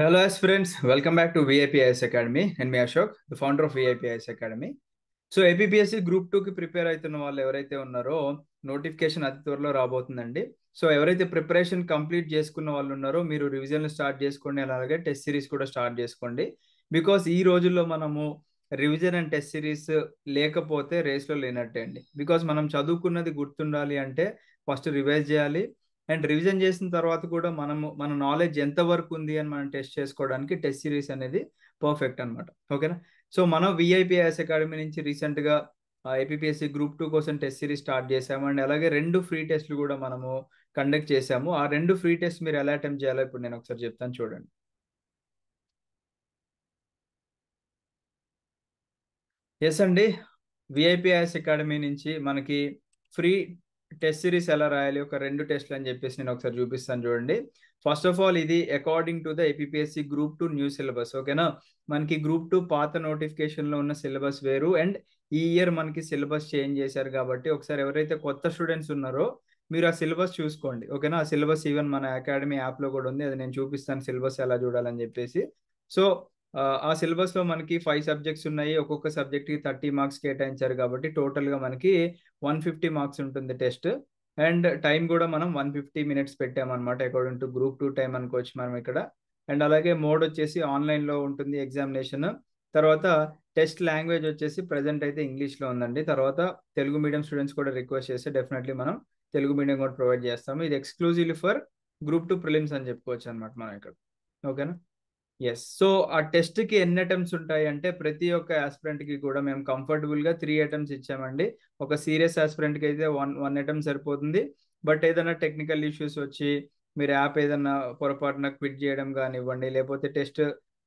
Hello yes friends welcome back to VIPIS academy నేను మీ Ashok the founder of VIPIS academy so APPSC group టూకి prepare అవుతున్న వాళ్ళు ఎవరైతే ఉన్నారో నోటిఫికేషన్ అతి త్వరలో రాబోతుందండి సో ఎవరైతే ప్రిపరేషన్ కంప్లీట్ చేసుకున్న వాళ్ళు ఉన్నారో మీరు రివిజన్ స్టార్ట్ చేసుకోండి అలాగే టెస్ట్ సిరీస్ కూడా స్టార్ట్ చేసుకోండి బికాస్ ఈ రోజుల్లో మనము రివిజన్ అండ్ టెస్ట్ సిరీస్ లేకపోతే రేస్లో లేనట్టే అండి బికాస్ మనం చదువుకున్నది గుర్తుండాలి అంటే ఫస్ట్ రివైజ్ చేయాలి అండ్ రివిజన్ చేసిన తర్వాత కూడా మనము మన నాలెడ్జ్ ఎంత వరకు ఉంది అని మనం టెస్ట్ చేసుకోవడానికి టెస్ట్ సిరీస్ అనేది పర్ఫెక్ట్ అనమాట ఓకేనా సో మనం విఐపిఎస్ అకాడమీ నుంచి రీసెంట్గా ఏపీఎస్సి గ్రూప్ టూ కోసం టెస్ట్ సిరీస్ స్టార్ట్ చేసాము అండ్ అలాగే రెండు ఫ్రీ టెస్ట్లు కూడా మనము కండక్ట్ చేసాము ఆ రెండు ఫ్రీ టెస్ట్ మీరు ఎలా అటెంప్ట్ చేయాలో ఇప్పుడు నేను ఒకసారి చెప్తాను చూడండి ఎస్ అండి విఐపిఎస్ అకాడమీ నుంచి మనకి ఫ్రీ టెస్ట్ సిరీస్ ఎలా రాయాలి ఒక రెండు టెస్ట్లు అని చెప్పేసి నేను ఒకసారి చూపిస్తాను చూడండి ఫస్ట్ ఆఫ్ ఆల్ ఇది according to the APSC group two new syllabus ఓకేనా మనకి గ్రూప్ టూ పాత నోటిఫికేషన్లో ఉన్న సిలబస్ వేరు అండ్ ఈ ఇయర్ మనకి సిలబస్ చేంజ్ చేశారు కాబట్టి ఒకసారి ఎవరైతే కొత్త స్టూడెంట్స్ ఉన్నారో మీరు ఆ సిలబస్ చూసుకోండి ఓకేనా ఆ సిలబస్ ఈవెన్ మన అకాడమీ యాప్లో కూడా ఉంది అది నేను చూపిస్తాను సిలబస్ ఎలా చూడాలని చెప్పేసి సో ఆ సిలబస్ లో మనకి ఫైవ్ సబ్జెక్ట్స్ ఉన్నాయి ఒక్కొక్క సబ్జెక్ట్ కి థర్టీ మార్క్స్ కేటాయించారు కాబట్టి టోటల్ గా మనకి వన్ ఫిఫ్టీ మార్క్స్ ఉంటుంది టెస్ట్ అండ్ టైం కూడా మనం వన్ ఫిఫ్టీ మినిట్స్ పెట్టామన్నమాట according to group two time అనుకోవచ్చు మనం ఇక్కడ అండ్ అలాగే మోడ్ వచ్చేసి ఆన్లైన్ లో ఉంటుంది ఎగ్జామినేషన్ తర్వాత టెస్ట్ లాంగ్వేజ్ వచ్చేసి ప్రజెంట్ అయితే ఇంగ్లీష్ లో ఉందండి తర్వాత తెలుగు మీడియం స్టూడెంట్స్ కూడా రిక్వెస్ట్ చేస్తే డెఫినెట్లీ మనం తెలుగు మీడియం కూడా ప్రొవైడ్ చేస్తాము ఇది exclusively for group two prelims అని చెప్పుకోవచ్చు అనమాట మనం ఇక్కడ ఓకేనా ఎస్ సో ఆ టెస్ట్ కి ఎన్ని అటెంప్ట్స్ ఉంటాయి అంటే ప్రతి ఒక్క ఆస్పిరెంట్ కి కూడా మేము కంఫర్టబుల్ గా త్రీ అటెంప్ట్స్ ఇచ్చామండి ఒక సీరియస్ ఆస్పిరెంట్ కి అయితే వన్ వన్ అటెంప్ట్ సరిపోతుంది బట్ ఏదైనా టెక్నికల్ ఇష్యూస్ వచ్చి మీరు యాప్ ఏదైనా పొరపాటున క్విట్ చేయడం కానివ్వండి లేకపోతే టెస్ట్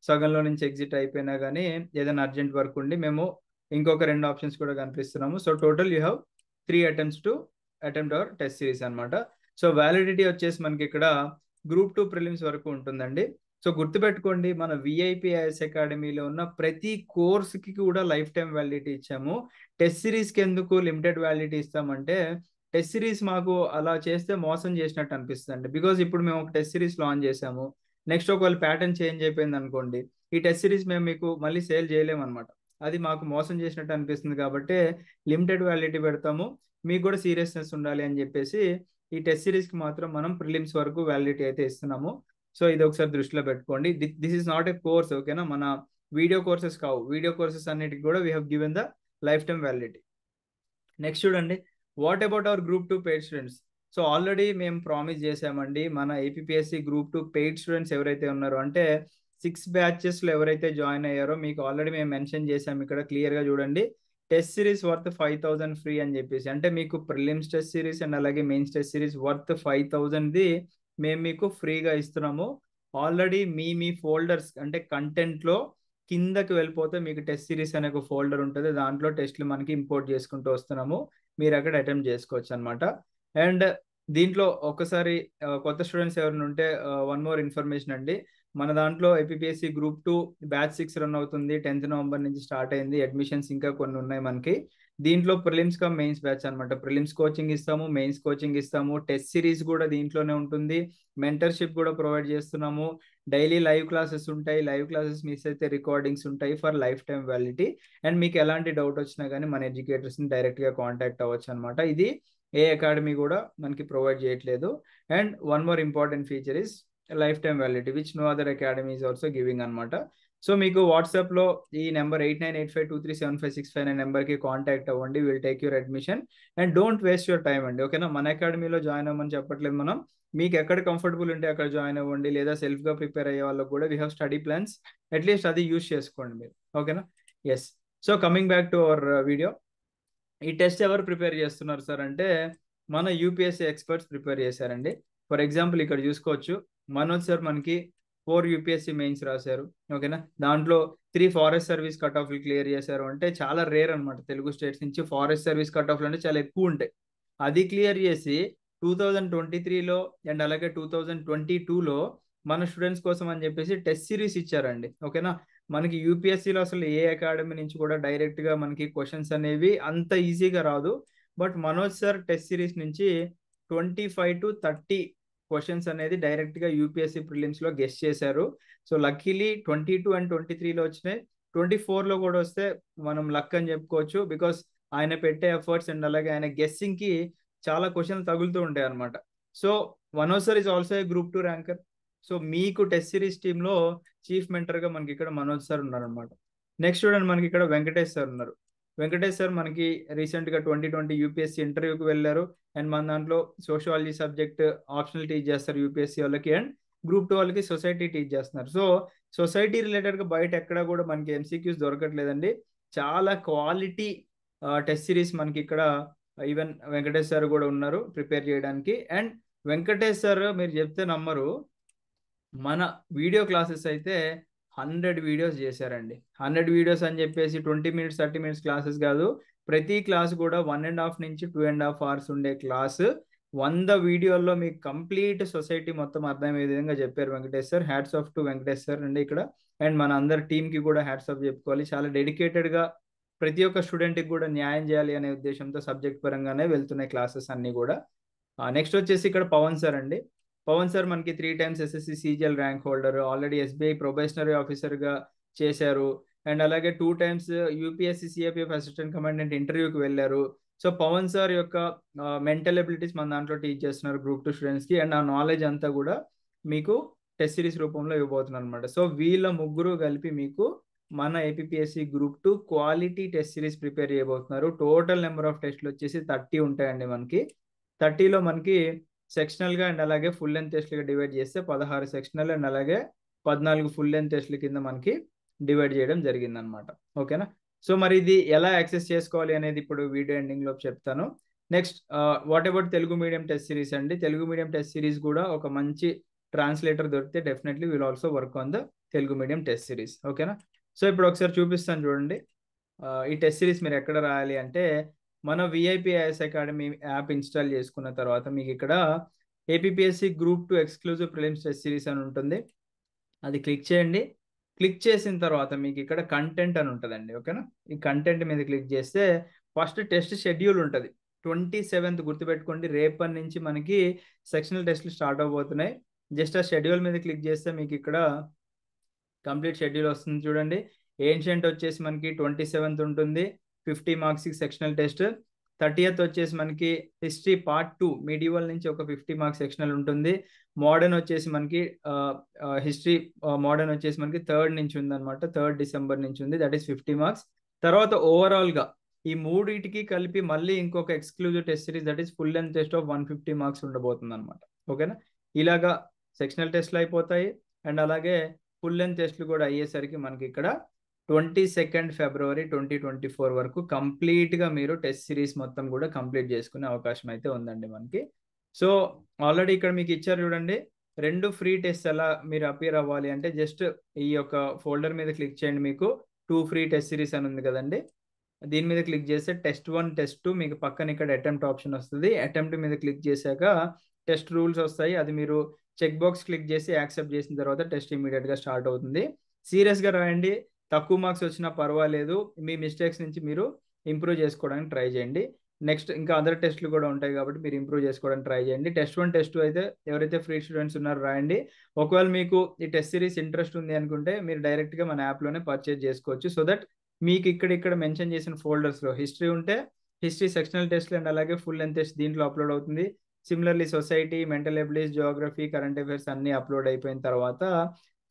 సగంలో నుంచి ఎగ్జిట్ అయిపోయినా కానీ ఏదైనా అర్జెంట్ వర్క్ ఉండి మేము ఇంకొక రెండు ఆప్షన్స్ కూడా కనిపిస్తున్నాము so total you have three attempts to attempt our test series అనమాట సో వ్యాలిడిటీ వచ్చేసి మనకి ఇక్కడ గ్రూప్ టూ ప్రిలిమ్స్ వరకు ఉంటుందండి సో గుర్తుపెట్టుకోండి మన విఐపిఐఎస్ అకాడమీలో ఉన్న ప్రతి కోర్సుకి కూడా లైఫ్ టైం వ్యాలిడిటీ ఇచ్చాము టెస్ట్ సిరీస్కి ఎందుకు లిమిటెడ్ వ్యాలిడిటీ ఇస్తామంటే టెస్ట్ సిరీస్ మాకు అలా చేస్తే మోసం చేసినట్టు అనిపిస్తుంది అండి బికాజ్ ఇప్పుడు మేము ఒక టెస్ట్ సిరీస్ లాంచ్ చేసాము నెక్స్ట్ ఒకవేళ ప్యాటర్న్ చేంజ్ అయిపోయింది అనుకోండి ఈ టెస్ట్ సిరీస్ మేము మీకు మళ్ళీ సేల్ చేయలేమన్నమాట అది మాకు మోసం చేసినట్టు అనిపిస్తుంది కాబట్టి లిమిటెడ్ వ్యాలిడిటీ పెడతాము మీకు కూడా సీరియస్నెస్ ఉండాలి అని చెప్పేసి ఈ టెస్ట్ సిరీస్కి మాత్రం మనం ప్రిలిమ్స్ వరకు వ్యాలిడిటీ అయితే ఇస్తున్నాము సో ఇది ఒకసారి దృష్టిలో పెట్టుకోండి this is not a course ఓకేనా మన వీడియో కోర్సెస్ కావు వీడియో కోర్సెస్ అన్నిటికి కూడా we have given the lifetime validity next చూడండి what about our group two paid students so already మేము ప్రామిస్ చేసామండి మన APSC group two paid students ఎవరైతే ఉన్నారో అంటే సిక్స్ బ్యాచెస్లో ఎవరైతే జాయిన్ అయ్యారో మీకు ఆల్రెడీ మేము మెన్షన్ చేసాము ఇక్కడ క్లియర్గా చూడండి test series worth five thousand free అని చెప్పేసి అంటే మీకు ప్రిలిమ్స్ టెస్ట్ సిరీస్ అండ్ అలాగే mains test series worth five థౌజండ్ది మేము మీకు ఫ్రీగా ఇస్తున్నాము ఆల్రెడీ మీ మీ ఫోల్డర్స్ అంటే కంటెంట్లో కిందకి వెళ్ళిపోతే మీకు టెస్ట్ సిరీస్ అనే ఒక ఫోల్డర్ ఉంటుంది దాంట్లో టెస్ట్లు మనకి ఇంపోర్ట్ చేసుకుంటూ వస్తున్నాము మీరు అక్కడ అటెంప్ట్ చేసుకోవచ్చు అనమాట అండ్ దీంట్లో ఒక్కసారి కొత్త స్టూడెంట్స్ ఎవరైనా ఉంటే వన్ మోర్ ఇన్ఫర్మేషన్ అండి మన దాంట్లో APSC group two batch six run అవుతుంది టెన్త్ నవంబర్ నుంచి స్టార్ట్ అయింది అడ్మిషన్స్ ఇంకా కొన్ని ఉన్నాయి మనకి దీంట్లో ప్రిలిమ్స్ కా మెయిన్స్ బ్యాచ్ అనమాట ప్రిలిమ్స్ కోచింగ్ ఇస్తాము మెయిన్స్ కోచింగ్ ఇస్తాము టెస్ట్ సిరీస్ కూడా దీంట్లోనే ఉంటుంది మెంటర్షిప్ కూడా ప్రొవైడ్ చేస్తున్నాము డైలీ లైవ్ క్లాసెస్ ఉంటాయి లైవ్ క్లాసెస్ మిస్ అయితే రికార్డింగ్స్ ఉంటాయి for lifetime validity and మీకు ఎలాంటి డౌట్ వచ్చినా కానీ మన ఎడ్యుకేటర్స్ని డైరెక్ట్గా కాంటాక్ట్ అవ్వచ్చు అనమాట ఇది ఏ అకాడమీ కూడా మనకి ప్రొవైడ్ చేయట్లేదు and one more important feature is lifetime validity which no other academy also giving అనమాట సో మీకు వాట్సాప్ లో ఈ number eight nine eight five two three seven five six five number కి contact అవ్వండి will take your admission and don't waste your time అండి ఓకేనా మన అకాడమీలో జాయిన్ అవ్వమని చెప్పట్లేదు మనం మీకు ఎక్కడ కంఫర్టబుల్ ఉంటే అక్కడ జాయిన్ అవ్వండి లేదా సెల్ఫ్ గా ప్రిపేర్ అయ్యే వాళ్ళకి కూడా we have study plans at least అది యూజ్ చేసుకోండి మీరు ఓకేనా yes so coming back to our video ఈ టెస్ట్ ఎవరు ప్రిపేర్ చేస్తున్నారు సార్ అంటే మన యూపీఎస్సీ ఎక్స్పర్ట్స్ ప్రిపేర్ చేశారండి ఫర్ ఎగ్జాంపుల్ ఇక్కడ చూసుకోవచ్చు మనోజ్ సార్ మనకి ఫోర్ యూపీఎస్సీ మెయిన్స్ రాశారు ఓకేనా దాంట్లో త్రీ ఫారెస్ట్ సర్వీస్ కట్ ఆఫ్లు క్లియర్ చేశారు అంటే చాలా రేర్ అనమాట తెలుగు స్టేట్స్ నుంచి ఫారెస్ట్ సర్వీస్ కట్ ఆఫ్లు అంటే చాలా ఎక్కువ ఉంటాయి అది క్లియర్ చేసి టూ థౌజండ్ ట్వంటీ త్రీలో అండ్ అలాగే టూ థౌజండ్ ట్వంటీ టూలో మన స్టూడెంట్స్ కోసం అని చెప్పేసి టెస్ట్ సిరీస్ ఇచ్చారండి ఓకేనా మనకి యూపీఎస్సీలో అసలు ఏ అకాడమీ నుంచి కూడా డైరెక్ట్గా మనకి క్వశ్చన్స్ అనేవి అంత ఈజీగా రాదు but Manoj sir test series నుంచి twenty five to thirty questions అనేది డైరెక్ట్ గా యూపీఎస్సీ ప్రిలిమ్స్ లో గెస్ట్ చేశారు so luckily twenty two and twenty త్రీలో వచ్చినాయి ట్వంటీ ఫోర్ లో కూడా వస్తే మనం లక్ అని చెప్పుకోవచ్చు బికాస్ ఆయన పెట్టే ఎఫర్ట్స్ అండ్ అలాగే ఆయన గెస్సింగ్ కి చాలా క్వశ్చన్ తగులుతూ ఉంటాయి అనమాట so one sir is also a group two ranker so మీకు టెస్ట్ సిరీస్ టీమ్ లో చీఫ్ మెంటర్ గా మనకి ఇక్కడ మనోజ్ సార్ ఉన్నారు అనమాట నెక్స్ట్ చూడండి మనకి ఇక్కడ వెంకటేష్ సార్ ఉన్నారు వెంకటేష్ సార్ మనకి రీసెంట్ గా ట్వంటీ ట్వంటీ యూపీఎస్సీ ఇంటర్వ్యూకి వెళ్ళారు అండ్ మన దాంట్లో సోషాలజీ సబ్జెక్ట్ ఆప్షనల్ టీచ్ చేస్తారు యూపీఎస్సీ వాళ్ళకి అండ్ గ్రూప్ టూ వాళ్ళకి సొసైటీ టీచ్ చేస్తున్నారు సో సొసైటీ రిలేటెడ్ గా బయట ఎక్కడ కూడా మనకి ఎంసీక్యూస్ దొరకట్లేదండి చాలా క్వాలిటీ టెస్ట్ సిరీస్ మనకి ఇక్కడ ఈవెన్ వెంకటేష్ సార్ కూడా ఉన్నారు ప్రిపేర్ చేయడానికి అండ్ వెంకటేష్ సార్ మీరు చెప్తే నమ్మరు మన వీడియో క్లాసెస్ అయితే హండ్రెడ్ వీడియోస్ చేశారండి హండ్రెడ్ వీడియోస్ అని చెప్పేసి twenty minutes thirty minutes classes కాదు ప్రతి క్లాస్ కూడా వన్ అండ్ హాఫ్ నుంచి టూ అండ్ హాఫ్ అవర్స్ ఉండే క్లాస్ వంద వీడియోల్లో మీకు కంప్లీట్ సొసైటీ మొత్తం అర్థమయ్యే విధంగా చెప్పారు Venkatesh sir hats off to Venkatesh sir అండి ఇక్కడ అండ్ మన అందరి టీంకి కూడా హ్యాట్స్ ఆఫ్ చెప్పుకోవాలి చాలా డెడికేటెడ్గా ప్రతి ఒక్క స్టూడెంట్కి కూడా న్యాయం చేయాలి అనే ఉద్దేశంతో సబ్జెక్ట్ పరంగానే వెళ్తున్నాయి క్లాసెస్ అన్నీ కూడా నెక్స్ట్ వచ్చేసి ఇక్కడ పవన్ సార్ అండి పవన్ సార్ మనకి three times SSC CGL rank holder already SBI probationary ఆఫీసర్గా చేశారు అండ్ అలాగే two times UPSC CFF assistant commandant ఇంటర్వ్యూకి వెళ్ళారు సో పవన్ సార్ యొక్క మెంటల్ ఎబిలిటీస్ మన దాంట్లో టీచ్ చేస్తున్నారు గ్రూప్ టూ స్టూడెంట్స్కి అండ్ ఆ నాలెడ్జ్ అంతా కూడా మీకు టెస్ట్ సిరీస్ రూపంలో ఇవ్వబోతున్నారు అనమాట సో వీళ్ళ ముగ్గురు కలిపి మీకు మన APSC group two quality test series prepare చేయబోతున్నారు టోటల్ నెంబర్ ఆఫ్ టెస్ట్లు వచ్చేసి థర్టీ ఉంటాయండి మనకి థర్టీలో మనకి సెక్షనల్ గా అండ్ అలాగే ఫుల్ లెంత్ టెస్ట్లుగా డివైడ్ చేస్తే పదహారు సెక్షనల్ అండ్ అలాగే పద్నాలుగు ఫుల్ లెంత్ టెస్ట్ల కింద మనకి డివైడ్ చేయడం జరిగింది అనమాట ఓకేనా సో మరి ఇది ఎలా యాక్సెస్ చేసుకోవాలి అనేది ఇప్పుడు వీడియో ఎండింగ్ లో చెప్తాను next what about Telugu medium test series అండి తెలుగు మీడియం టెస్ట్ సిరీస్ కూడా ఒక మంచి ట్రాన్స్లేటర్ దొరికితే definitely will also work on the Telugu medium test series ఓకేనా సో ఇప్పుడు ఒకసారి చూపిస్తాను చూడండి uh, ఈ టెస్ట్ సిరీస్ మీరు ఎక్కడ రాయాలి అంటే మన విఐపిఐఎస్ అకాడమీ యాప్ ఇన్స్టాల్ చేసుకున్న తర్వాత మీకు ఇక్కడ APPSC group two exclusive prelims test series అని ఉంటుంది అది క్లిక్ చేయండి క్లిక్ చేసిన తర్వాత మీకు ఇక్కడ కంటెంట్ అని ఉంటుందండి ఓకేనా ఈ కంటెంట్ మీద క్లిక్ చేస్తే ఫస్ట్ టెస్ట్ షెడ్యూల్ ఉంటుంది ట్వంటీ సెవెంత్ గుర్తుపెట్టుకోండి రేపటి నుంచి మనకి సెక్షనల్ టెస్ట్లు స్టార్ట్ అవబోతున్నాయి జస్ట్ ఆ షెడ్యూల్ మీద క్లిక్ చేస్తే మీకు ఇక్కడ కంప్లీట్ షెడ్యూల్ వస్తుంది చూడండి ఏన్షియంట్ వచ్చేసి మనకి ట్వంటీ సెవెంత్ ఉంటుంది fifty marks sectional test thirtieth వచ్చేసి మనకి హిస్టరీ పార్ట్ టూ మీడియల్ నుంచి ఒక ఫిఫ్టీ మార్క్స్ సెక్షనల్ ఉంటుంది మోడర్న్ వచ్చేసి మనకి హిస్టరీ మోడర్న్ వచ్చేసి మనకి థర్డ్ నుంచి ఉందన్నమాట థర్డ్ డిసెంబర్ నుంచి ఉంది దట్ ఈస్ ఫిఫ్టీ మార్క్స్ తర్వాత ఓవరాల్గా ఈ మూడింటికి కలిపి మళ్ళీ ఇంకొక exclusive test series that is full length test of one fifty marks ఉండబోతుంది అనమాట ఓకేనా ఇలాగా సెక్షనల్ టెస్ట్లు అయిపోతాయి అండ్ అలాగే ఫుల్ లెంత్ టెస్ట్లు కూడా అయ్యేసరికి మనకి ఇక్కడ twenty second February twenty twenty four వరకు కంప్లీట్గా మీరు టెస్ట్ సిరీస్ మొత్తం కూడా కంప్లీట్ చేసుకునే అవకాశం అయితే ఉందండి మనకి సో ఆల్రెడీ ఇక్కడ మీకు ఇచ్చారు చూడండి రెండు ఫ్రీ టెస్ట్ ఎలా మీరు అపియర్ అవ్వాలి అంటే జస్ట్ ఈ యొక్క ఫోల్డర్ మీద క్లిక్ చేయండి మీకు టూ ఫ్రీ టెస్ట్ సిరీస్ అని ఉంది కదండి దీని మీద క్లిక్ చేస్తే టెస్ట్ వన్ టెస్ట్ టూ మీకు పక్కన ఇక్కడ అటెంప్ట్ ఆప్షన్ వస్తుంది అటెంప్ట్ మీద క్లిక్ చేశాక టెస్ట్ రూల్స్ వస్తాయి అది మీరు చెక్ బాక్స్ క్లిక్ చేసి యాక్సెప్ట్ చేసిన తర్వాత టెస్ట్ ఇమీడియట్గా స్టార్ట్ అవుతుంది సీరియస్గా రాయండి తక్కువ మార్క్స్ వచ్చినా పర్వాలేదు మీ మిస్టేక్స్ నుంచి మీరు ఇంప్రూవ్ చేసుకోవడానికి ట్రై చేయండి నెక్స్ట్ ఇంకా అదర్ టెస్ట్లు కూడా ఉంటాయి కాబట్టి మీరు ఇంప్రూవ్ చేసుకోవడానికి ట్రై చేయండి టెస్ట్ వన్ టెస్ట్ అయితే ఎవరైతే ఫ్రీ స్టూడెంట్స్ ఉన్నారో రాయండి ఒకవేళ మీకు ఈ టెస్ట్ సిరీస్ ఇంట్రెస్ట్ ఉంది అనుకుంటే మీరు డైరెక్ట్గా మన యాప్లోనే పర్చేజ్ చేసుకోవచ్చు సో దట్ మీకు ఇక్కడ ఇక్కడ మెన్షన్ చేసిన ఫోల్డర్స్లో హిస్టరీ ఉంటే హిస్టరీ సెక్షనల్ టెస్ట్లు అండ్ అలాగే ఫుల్ లెంత్ టెస్ట్ దీంట్లో అప్లోడ్ అవుతుంది similarly society mental abilities geography current affairs అన్ని అప్లోడ్ అయిపోయిన తర్వాత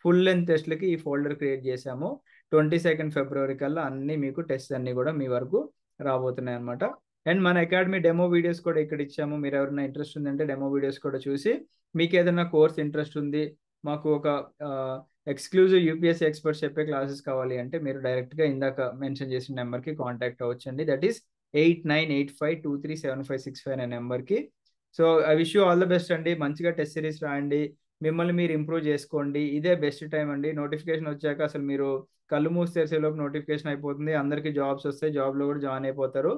ఫుల్ లెంత్ టెస్ట్లకి ఈ ఫోల్డర్ క్రియేట్ చేశాము ట్వంటీ సెకండ్ ఫిబ్రవరి కల్లా అన్ని మీకు టెస్ట్ అన్ని కూడా మీ వరకు రాబోతున్నాయి అనమాట అండ్ మన అకాడమీ డెమో వీడియోస్ కూడా ఇక్కడ ఇచ్చాము మీరు ఎవరైనా ఇంట్రెస్ట్ ఉందంటే డెమో వీడియోస్ కూడా చూసి మీకు ఏదైనా కోర్స్ ఇంట్రెస్ట్ ఉంది మాకు ఒక ఎక్స్క్లూజివ్ యూపీఎస్సీ ఎక్స్పర్ట్స్ చెప్పే క్లాసెస్ కావాలి అంటే మీరు డైరెక్ట్గా ఇందాక మెన్షన్ చేసిన నెంబర్కి కాంటాక్ట్ అవ్వచ్చండి that is eight nine eight five two three seven five six five అనే నెంబర్కి so I wish you all the best అండి మంచిగా టెస్ట్ సిరీస్ రాయండి మిమ్మల్ని మీరు ఇంప్రూవ్ చేసుకోండి ఇదే బెస్ట్ టైం అండి నోటిఫికేషన్ వచ్చాక అసలు మీరు కళ్ళు మూసి తెరిసేలోపు నోటిఫికేషన్ అయిపోతుంది అందరికి జాబ్స్ వస్తే జాబ్లో కూడా జాయిన్ అయిపోతారు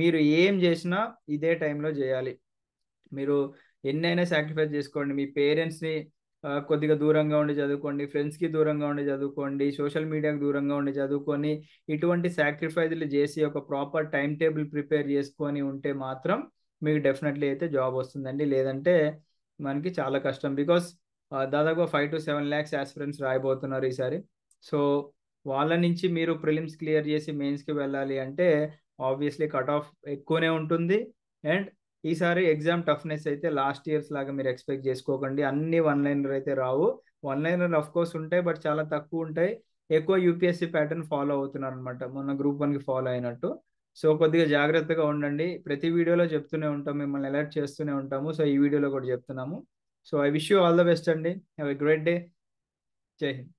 మీరు ఏం చేసినా ఇదే టైంలో చేయాలి మీరు ఎన్నైనా సాక్రిఫైస్ చేసుకోండి మీ పేరెంట్స్ని కొద్దిగా దూరంగా ఉండి చదువుకోండి ఫ్రెండ్స్కి దూరంగా ఉండి చదువుకోండి సోషల్ మీడియాకి దూరంగా ఉండి చదువుకొని ఇటువంటి సాక్రిఫైజులు చేసి ఒక ప్రాపర్ టైం టేబుల్ ప్రిపేర్ చేసుకొని ఉంటే మాత్రం మీకు డెఫినెట్లీ అయితే జాబ్ వస్తుందండి లేదంటే మనకి చాలా కష్టం బికాస్ దాదాపుగా five to seven lakhs aspirants రాయబోతున్నారు ఈసారి సో వాళ్ళ నుంచి మీరు ప్రిలిమ్స్ క్లియర్ చేసి మెయిన్స్కి వెళ్ళాలి అంటే ఆబ్వియస్లీ కట్ ఆఫ్ ఎక్కువనే ఉంటుంది అండ్ ఈసారి ఎగ్జామ్ టఫ్నెస్ అయితే లాస్ట్ ఇయర్స్ లాగా మీరు ఎక్స్పెక్ట్ చేసుకోకండి అన్ని వన్ లైనర్ అయితే రావు వన్ లైనర్ అఫ్ కోర్స్ ఉంటాయి బట్ చాలా తక్కువ ఉంటాయి ఎక్కువ యూపీఎస్సీ ప్యాటర్న్ ఫాలో అవుతున్నారు అనమాట మొన్న గ్రూప్ వన్కి ఫాలో అయినట్టు సో కొద్దిగా జాగ్రత్తగా ఉండండి ప్రతి వీడియోలో చెప్తూనే ఉంటాం మిమ్మల్ని అలర్ట్ చేస్తూనే ఉంటాము సో ఈ వీడియోలో కూడా చెప్తున్నాము So I wish you all the best, Andy. Have a great day. Jai Hind.